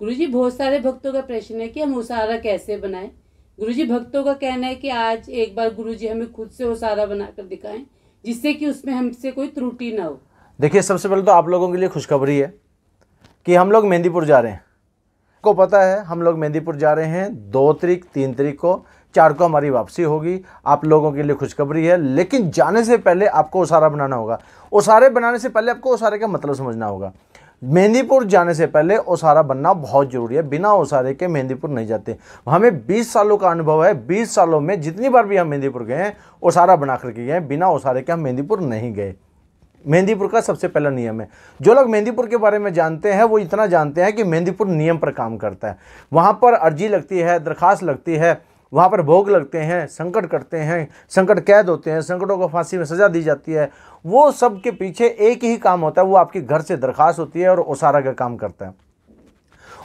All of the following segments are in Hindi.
गुरुजी बहुत सारे भक्तों का प्रश्न है कि हम उसारा कैसे बनाएं गुरुजी भक्तों का कहना है कि आज एक बार गुरुजी हमें खुद से उसारा बनाकर दिखाएं जिससे कि उसमें हमसे कोई त्रुटि ना हो देखिए सबसे पहले तो आप लोगों के लिए खुशखबरी है कि हम लोग मेहंदीपुर जा रहे हैं को पता है हम लोग मेहंदीपुर जा रहे हैं दो तरीक तीन तरीक को चार को हमारी वापसी होगी आप लोगों के लिए खुशखबरी है लेकिन जाने से पहले आपको उसारा बनाना होगा ओसारे बनाने से पहले आपको ओसारे का मतलब समझना होगा मेहंदीपुर जाने से पहले ओसारा बनना बहुत ज़रूरी है बिना ओसारे के मेहंदीपुर नहीं जाते हमें 20 सालों का अनुभव है 20 सालों में जितनी बार भी हम मेहंदीपुर गए हैं ओसारा बना करके गए हैं बिना ओसारे के हम मेहंदीपुर नहीं गए मेहंदीपुर का सबसे पहला नियम है जो लोग मेहंदीपुर के बारे में जानते हैं वो इतना जानते हैं कि मेहंदीपुर नियम पर काम करता है वहाँ पर अर्जी लगती है दरखास्त लगती है वहाँ पर भोग लगते हैं संकट करते हैं संकट कैद होते हैं संकटों को फांसी में सज़ा दी जाती है वो सब के पीछे एक ही काम होता है वो आपके घर से दरखास्त होती है और ओसारा का काम करता है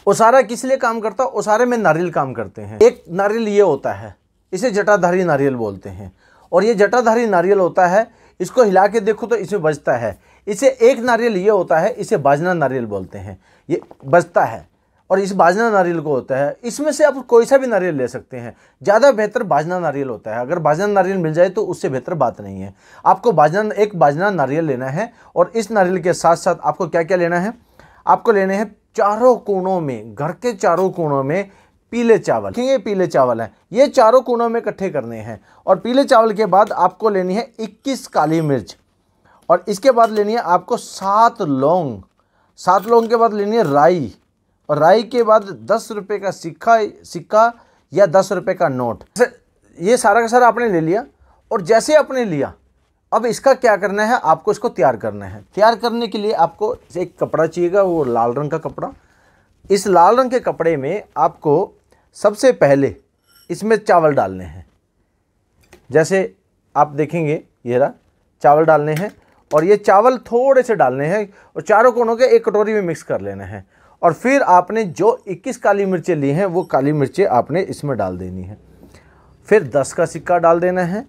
ओसारा किस लिए काम करता है ओसारे में नारियल काम करते हैं एक नारियल ये होता है इसे जटाधारी नारियल बोलते हैं और ये जटाधारी नारियल होता है इसको हिला के देखो तो इसमें बजता है इसे एक नारियल ये होता है इसे बाजना नारियल बोलते हैं ये बजता है और इस बाजना नारियल को होता है इसमें से आप कोई सा भी नारियल ले सकते हैं ज़्यादा बेहतर बाजना नारियल होता है अगर बाजना नारियल मिल जाए तो उससे बेहतर बात नहीं है आपको बाजना एक बाजना नारियल लेना है और इस नारियल के साथ साथ आपको क्या क्या लेना है आपको लेने हैं चारों कोणों में घर के चारों कोणों में पीले चावल ये पीले चावल हैं ये चारों कोणों में इकट्ठे करने हैं और पीले चावल के बाद आपको लेनी है इक्कीस काली मिर्च और इसके बाद लेनी है आपको सात लौंग सात लौंग के बाद लेनी है राई और राई के बाद दस रुपये का सिक्का सिक्का या दस रुपये का नोट ये सारा का सारा आपने ले लिया और जैसे आपने लिया अब इसका क्या करना है आपको इसको तैयार करना है तैयार करने के लिए आपको एक कपड़ा चाहिएगा वो लाल रंग का कपड़ा इस लाल रंग के कपड़े में आपको सबसे पहले इसमें चावल डालने हैं जैसे आप देखेंगे ये रहा चावल डालने हैं और ये चावल थोड़े से डालने हैं और चारों कोनों के एक कटोरी में मिक्स कर लेना है और फिर आपने जो 21 काली मिर्चें ली हैं वो काली मिर्चें आपने इसमें डाल देनी है फिर 10 का सिक्का डाल देना है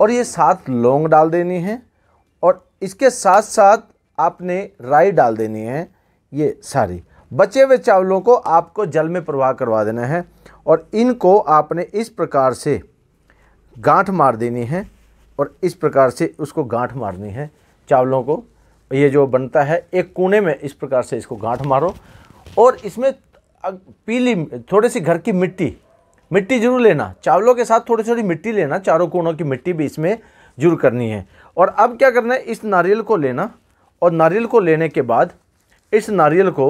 और ये सात लौंग डाल देनी है और इसके साथ साथ आपने राई डाल देनी है ये सारी बचे हुए चावलों को आपको जल में प्रवाह करवा देना है और इनको आपने इस प्रकार से गांठ मार देनी है और इस प्रकार से उसको गांठ मारनी है चावलों को ये जो बनता है एक कोने में इस प्रकार से इसको गांठ मारो और इसमें पीली थोड़ी सी घर की मिट्टी मिट्टी जरूर लेना चावलों के साथ थोड़ी थोड़ी मिट्टी लेना चारों कोनों की मिट्टी भी इसमें जरूर करनी है और अब क्या करना है इस नारियल को लेना और नारियल को लेने के बाद इस नारियल को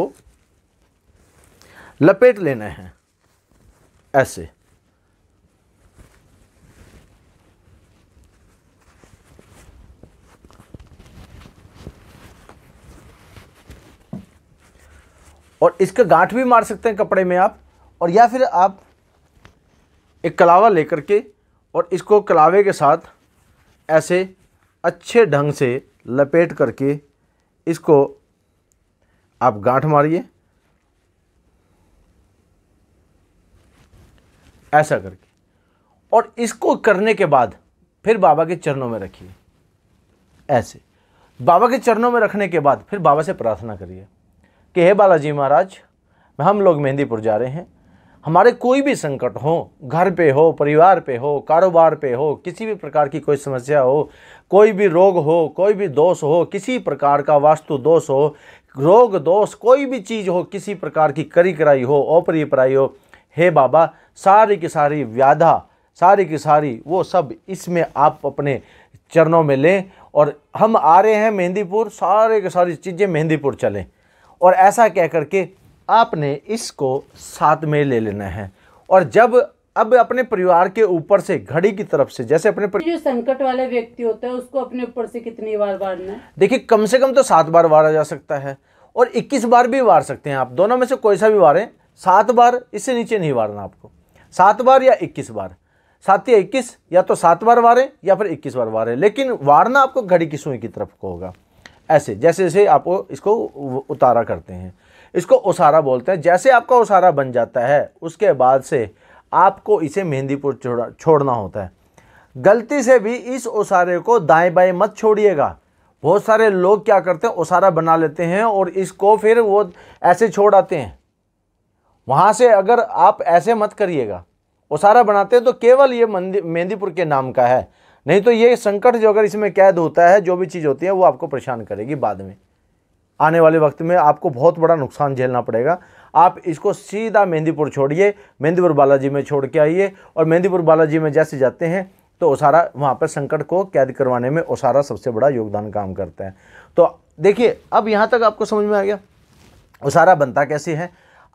लपेट लेना है ऐसे और इसका गांठ भी मार सकते हैं कपड़े में आप और या फिर आप एक कलावा लेकर के और इसको कलावे के साथ ऐसे अच्छे ढंग से लपेट करके इसको आप गांठ मारिए ऐसा करके और इसको करने के बाद फिर बाबा के चरणों में रखिए ऐसे बाबा के चरणों में रखने के बाद फिर बाबा से प्रार्थना करिए कि हे बालाजी महाराज हम लोग मेहंदीपुर जा रहे हैं हमारे कोई भी संकट हो घर पे हो परिवार पे हो कारोबार पे हो किसी भी प्रकार की कोई समस्या हो कोई भी रोग हो कोई भी दोष हो किसी प्रकार का वास्तु दोष हो रोग दोष कोई भी चीज़ हो किसी प्रकार की करी कराई हो ओपरी पराई हो हे बाबा सारी की सारी व्याधा सारी की सारी वो सब इसमें आप अपने चरणों में लें और हम आ रहे हैं मेहंदीपुर सारे की सारी चीज़ें मेहंदीपुर चलें और ऐसा कह करके आपने इसको साथ में ले लेना है और जब अब अपने परिवार के ऊपर से घड़ी की तरफ से जैसे अपने पर... जो संकट वाले व्यक्ति होते हैं उसको अपने ऊपर से कितनी बार वारना है देखिए कम से कम तो सात बार वारा जा सकता है और 21 बार भी वार सकते हैं आप दोनों में से कोई सा भी वारें सात बार इससे नीचे नहीं वारना आपको सात बार या इक्कीस बार सात या इक्कीस या तो सात बार वारें या फिर इक्कीस बार वारें लेकिन वारना आपको घड़ी की सुई की तरफ को होगा ऐसे जैसे जैसे आप इसको उतारा करते हैं इसको ओसारा बोलते हैं जैसे आपका उसारा बन जाता है उसके बाद से आपको इसे मेहंदीपुर छोड़ा छोड़ना होता है गलती से भी इस ओसारे को दाएं बाएं मत छोड़िएगा बहुत सारे लोग क्या करते हैं ओसारा बना लेते हैं और इसको फिर वो ऐसे छोड़ आते हैं वहाँ से अगर आप ऐसे मत करिएगा ओसारा बनाते हैं तो केवल ये मेहंदीपुर के नाम का है नहीं तो ये संकट जो अगर इसमें कैद होता है जो भी चीज़ होती है वो आपको परेशान करेगी बाद में आने वाले वक्त में आपको बहुत बड़ा नुकसान झेलना पड़ेगा आप इसको सीधा मेहंदीपुर छोड़िए मेहंदीपुर बालाजी में छोड़ के आइए और मेहंदीपुर बालाजी में जैसे जाते हैं तो ओसारा वहाँ पर संकट को कैद करवाने में ओसारा सबसे बड़ा योगदान काम करता है तो देखिए अब यहाँ तक आपको समझ में आ गया ओसारा बनता कैसे है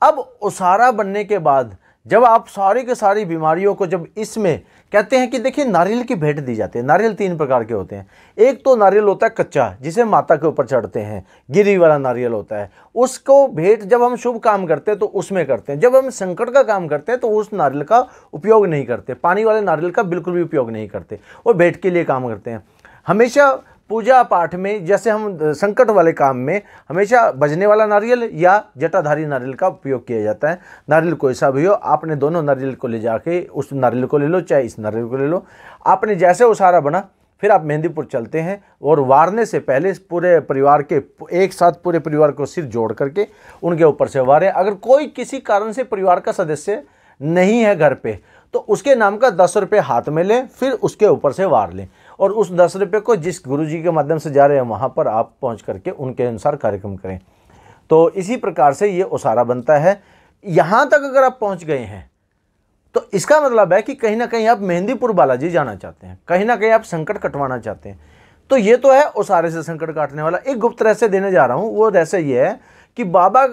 अब ओसारा बनने के बाद जब आप सारी के सारी बीमारियों को जब इसमें कहते हैं कि देखिए नारियल की भेंट दी जाती है नारियल तीन प्रकार के होते हैं एक तो नारियल होता है कच्चा जिसे माता के ऊपर चढ़ते हैं गिरी वाला नारियल होता है उसको भेंट जब हम शुभ काम करते हैं तो उसमें करते हैं जब हम संकट का काम करते हैं तो उस नारियल का उपयोग नहीं करते पानी वाले नारियल का बिल्कुल भी उपयोग नहीं करते और भेंट के लिए काम करते हैं हमेशा पूजा पाठ में जैसे हम संकट वाले काम में हमेशा बजने वाला नारियल या जटाधारी नारियल का उपयोग किया जाता है नारियल कोई सा भी हो आपने दोनों नारियल को ले जाके उस नारियल को ले लो चाहे इस नारियल को ले लो आपने जैसे वो सारा बना फिर आप मेहंदीपुर चलते हैं और वारने से पहले पूरे परिवार के एक साथ पूरे परिवार को सिर जोड़ करके उनके ऊपर से वारें अगर कोई किसी कारण से परिवार का सदस्य नहीं है घर पर तो उसके नाम का दस रुपये हाथ में लें फिर उसके ऊपर से वार लें और उस दस रुपये को जिस गुरु जी के माध्यम से जा रहे हैं वहाँ पर आप पहुँच करके उनके अनुसार कार्यक्रम करें तो इसी प्रकार से ये ओसारा बनता है यहाँ तक अगर आप पहुँच गए हैं तो इसका मतलब है कि कहीं ना कहीं आप मेहंदीपुर बालाजी जाना चाहते हैं कहीं ना कहीं आप संकट कटवाना चाहते हैं तो ये तो है ओसारे से संकट काटने वाला एक गुप्त रहस्य देने जा रहा हूँ वो रहस्य ये है कि बाबा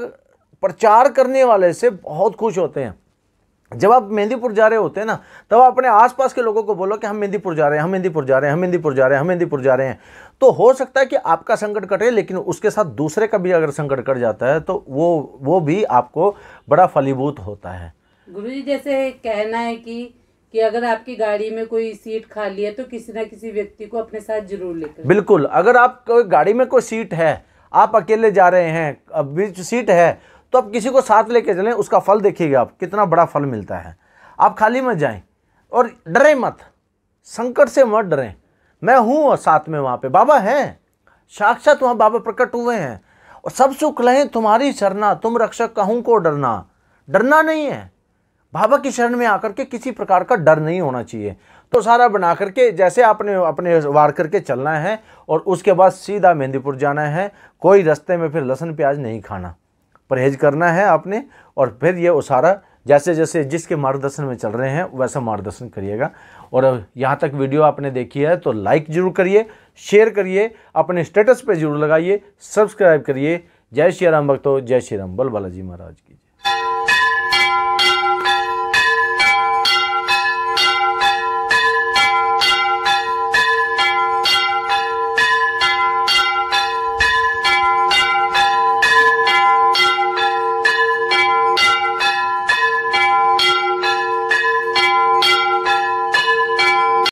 प्रचार करने वाले से बहुत खुश होते हैं जब आप मेहंदीपुर जा रहे होते हैं ना तब तो अपने आसपास के लोगों को बोलो कि हम मेहंदीपुर जा रहे हैं हम मेहंदीपुर जा रहे हैं हम मेहंदीपुर जा रहे हैं हम मेहंदीपुर जा रहे हैं तो हो सकता है कि आपका संकट कटे लेकिन उसके साथ दूसरे का भी अगर संकट कट जाता है तो वो वो भी आपको बड़ा फलीभूत होता है गुरु जी जैसे कहना है कि कि अगर आपकी गाड़ी में कोई सीट खाली है तो किसी ना किसी व्यक्ति को अपने साथ जरूर लेकर बिल्कुल अगर आप गाड़ी में कोई सीट है आप अकेले जा रहे हैं अब बीच सीट है तो आप किसी को साथ लेके चलें उसका फल देखिएगा आप कितना बड़ा फल मिलता है आप खाली मत जाएं और डरें मत संकट से मत डरें मैं हूँ और साथ में वहाँ पे बाबा हैं साक्षात वहाँ बाबा प्रकट हुए हैं और सब सुख लहें तुम्हारी शरणा तुम रक्षक कहूँ को डरना डरना नहीं है बाबा की शरण में आकर के किसी प्रकार का डर नहीं होना चाहिए तो सारा बना करके जैसे आपने अपने वार करके चलना है और उसके बाद सीधा मेहंदीपुर जाना है कोई रास्ते में फिर लहसुन प्याज नहीं खाना परहेज करना है आपने और फिर ये उसारा जैसे जैसे जिसके मार्गदर्शन में चल रहे हैं वैसा मार्गदर्शन करिएगा और यहाँ तक वीडियो आपने देखी है तो लाइक जरूर करिए शेयर करिए अपने स्टेटस पे जरूर लगाइए सब्सक्राइब करिए जय श्री राम भक्तो जय श्री राम बल बालाजी महाराज की